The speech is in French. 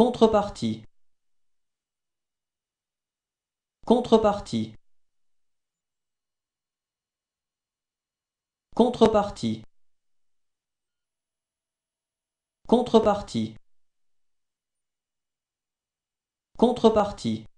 contrepartie contrepartie contrepartie contrepartie contrepartie